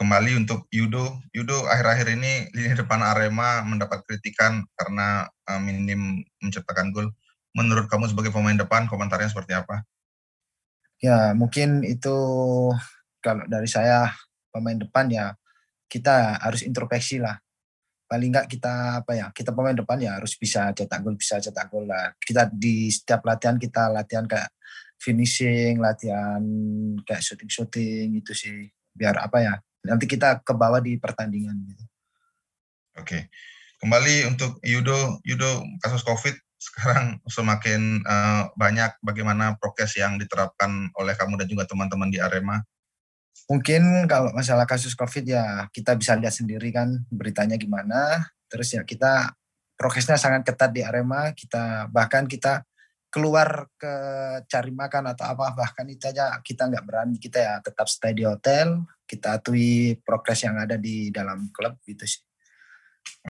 kembali untuk Yudo. Yudo akhir-akhir ini lini depan Arema mendapat kritikan karena eh, minim menciptakan gol. Menurut kamu sebagai pemain depan komentarnya seperti apa? Ya, mungkin itu kalau dari saya pemain depan ya kita harus introspeksi lah. Paling enggak kita apa ya, kita pemain depan ya harus bisa cetak gol, bisa cetak gol lah. Kita di setiap latihan kita latihan kayak finishing, latihan kayak shooting-shooting itu sih. Biar apa ya, nanti kita ke bawah di pertandingan gitu. Oke. Kembali untuk Yudo, Yudo kasus Covid sekarang semakin uh, banyak bagaimana prokes yang diterapkan oleh kamu dan juga teman-teman di Arema? Mungkin kalau masalah kasus Covid ya kita bisa lihat sendiri kan beritanya gimana. Terus ya kita prokesnya sangat ketat di Arema. Kita bahkan kita keluar ke cari makan atau apa bahkan itu aja kita nggak berani kita ya tetap stay di hotel kita atui progres yang ada di dalam klub gitu sih